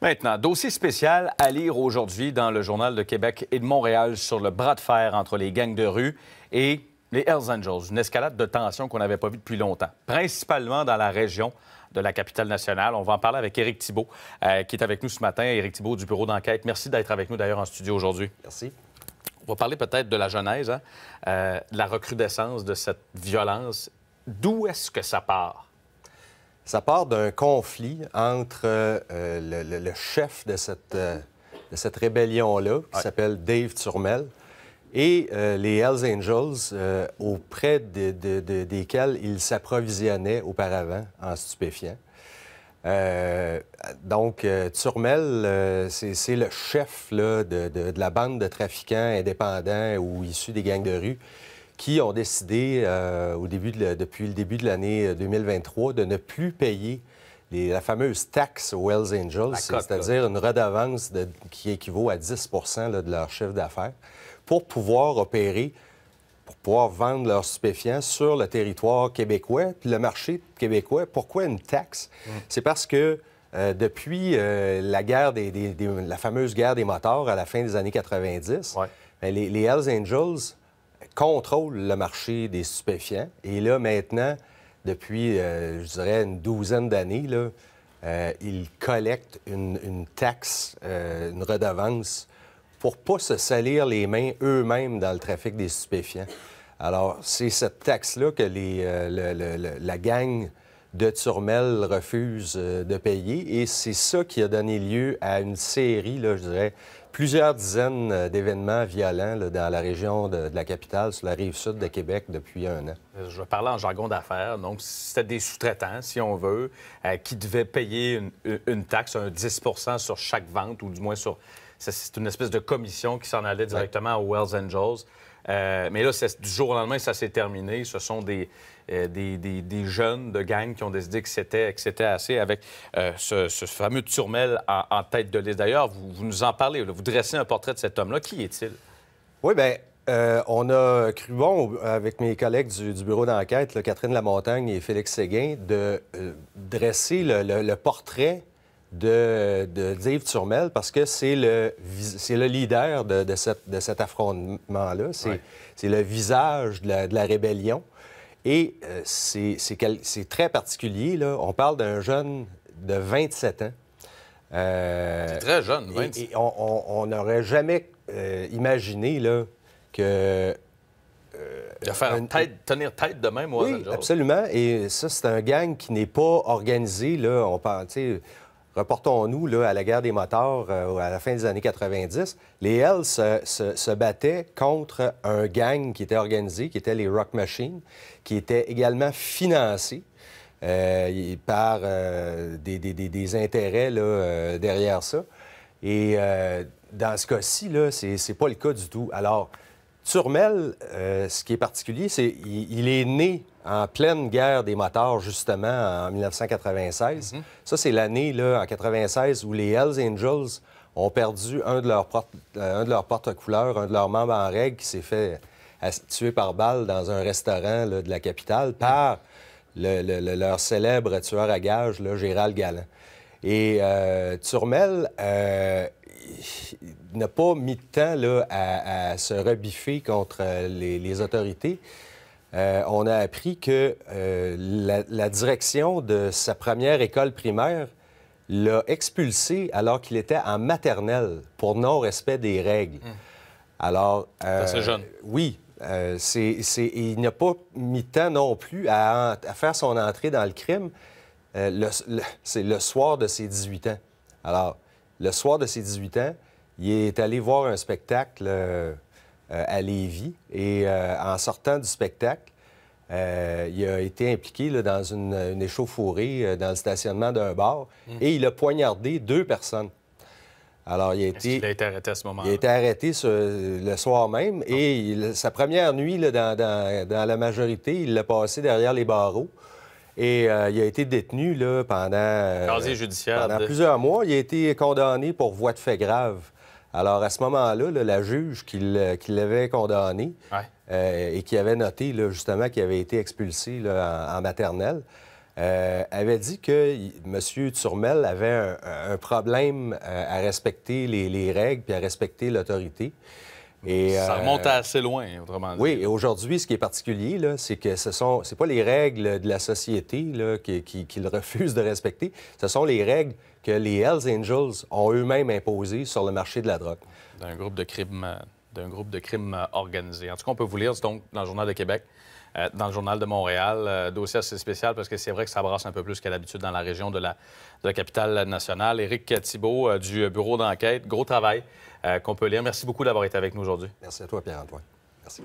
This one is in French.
Maintenant, dossier spécial à lire aujourd'hui dans le Journal de Québec et de Montréal sur le bras de fer entre les gangs de rue et les Hells Angels, une escalade de tension qu'on n'avait pas vue depuis longtemps, principalement dans la région de la capitale nationale. On va en parler avec Éric Thibault, euh, qui est avec nous ce matin. Éric Thibault du Bureau d'enquête, merci d'être avec nous d'ailleurs en studio aujourd'hui. Merci. On va parler peut-être de la genèse, hein, euh, de la recrudescence de cette violence. D'où est-ce que ça part? Ça part d'un conflit entre euh, euh, le, chef de cette, euh, rébellion-là, qui s'appelle Dave Turmel, et les Hells Angels, auprès desquels il s'approvisionnait auparavant en stupéfiants. donc, Turmel, c'est le chef de, la bande de trafiquants indépendants ou issus des gangs de rue qui ont décidé, euh, au début de, depuis le début de l'année 2023, euh, de ne plus payer la fameuse taxe Wells Angels, c'est-à-dire une redevance qui équivaut à 10 de leur chiffre d'affaires, pour pouvoir opérer, pour pouvoir vendre leurs stupéfiants sur le territoire québécois, puis le marché québécois. Pourquoi une taxe? Mm. C'est parce que euh, depuis la, guerre des, la fameuse guerre des moteurs à la fin des années 90, ben, les, les Hells Angels contrôle le marché des stupéfiants. Et là, maintenant, depuis, euh, je dirais, une douzaine d'années, là, euh, collectent une, taxe, euh, une redevance pour pas se salir les mains eux-mêmes dans le trafic des stupéfiants. Alors, c'est cette taxe-là que la gang de Turmel refuse de payer et c'est ça qui a donné lieu à une série, là, je dirais, plusieurs dizaines euh, d'événements violents dans la région de, la capitale, sur la rive sud de Québec, depuis un an. Je vais parler en jargon d'affaires. Donc, c'était des sous-traitants, si on veut, euh, qui devaient payer une, taxe, un 10 sur chaque vente, ou du moins sur... C'est une espèce de commission qui s'en allait directement aux Wells Angels. Euh, mais là, du jour au lendemain, ça s'est terminé. Ce sont des, euh, des, jeunes de gang qui ont décidé que c'était, assez avec euh, ce, fameux Turmel en, tête de liste. D'ailleurs, vous, nous en parlez, vous dressez un portrait de cet homme-là. Qui est-il? Oui, bien, on a cru bon, avec mes collègues du, bureau d'enquête, Catherine Lamontagne et Félix Séguin, de dresser le, portrait de, Dave Turmel parce que c'est le, le leader de, cette, de cet affrontement-là. C'est, le visage de la, rébellion. Et euh, c'est, c'est, très particulier. Là. On parle d'un jeune de 27 ans. Euh, c'est très jeune, 27 et, on n'aurait jamais euh, imaginé que de faire tenir tête de même aux oui, Absolument. Et ça, c'est un gang qui n'est pas organisé. Là, on parle, Reportons-nous à la guerre des moteurs euh, à la fin des années 90. Les Hells se, battaient contre un gang qui était organisé, qui était les Rock Machines, qui était également financé euh, par euh, des, intérêts derrière ça. Et dans ce cas-ci, ce n'est pas le cas du tout. Alors, Turmel, ce qui est particulier, c'est qu'il il est né en pleine guerre des motards, justement, en 1996. Mhm. Ça, c'est l'année, là, en 96, où les Hells Angels ont perdu un de leurs porte, euh, porte-couleurs, un de leurs membres en règle qui s'est fait tuer par balle dans un restaurant de la capitale mhm. par leur célèbre tueur à gages, Gérald Galland. Et euh, Turmel euh, n'a pas mis de temps là, à, se rebiffer contre les autorités. Euh, on a appris que euh, la, direction de sa première école primaire l'a expulsé alors qu'il était en maternelle pour non-respect des règles. Hum. Alors... Euh, oui. il n'a pas mis temps non plus à, à, faire son entrée dans le crime. c'est le soir de ses 18 ans. Alors, le soir de ses 18 ans, il est allé voir un spectacle euh, à Lévis. Et euh, en sortant du spectacle, euh, il a été impliqué dans une, échauffourée dans le stationnement d'un bar hmm. et il a poignardé deux personnes. Alors, il a été, il a été arrêté à ce moment-là. Il a été arrêté le soir même et ah. sa première nuit dans, la majorité, il l'a passé derrière les barreaux. Et il a été détenu pendant, plusieurs mois. Il a été condamné pour voie de fait grave. Alors, à ce moment-là, la juge qui l'avait condamné euh, et qui avait noté, justement, qu'il avait été expulsé en, maternelle, euh, avait dit que M. Turmel avait un, problème euh, à respecter les, règles puis à respecter l'autorité ça euh, remonte assez loin, autrement dit. Oui, et aujourd'hui, ce qui est particulier, c'est que ce sont, pas les règles de la société qu'ils refusent de respecter, ce sont les règles que les Hells Angels ont eux-mêmes imposées sur le marché de la drogue. D'un groupe de crimes, organisés. En tout cas, on peut vous lire donc dans le Journal de Québec. Euh, dans le Journal de Montréal. Euh, dossier assez spécial parce que c'est vrai que ça brasse un peu plus qu'à l'habitude dans la région de la, capitale nationale. Éric Thibault euh, du Bureau d'enquête, gros travail qu'on peut lire. Merci beaucoup d'avoir été avec nous aujourd'hui. Merci à toi, Pierre-Antoine. Merci.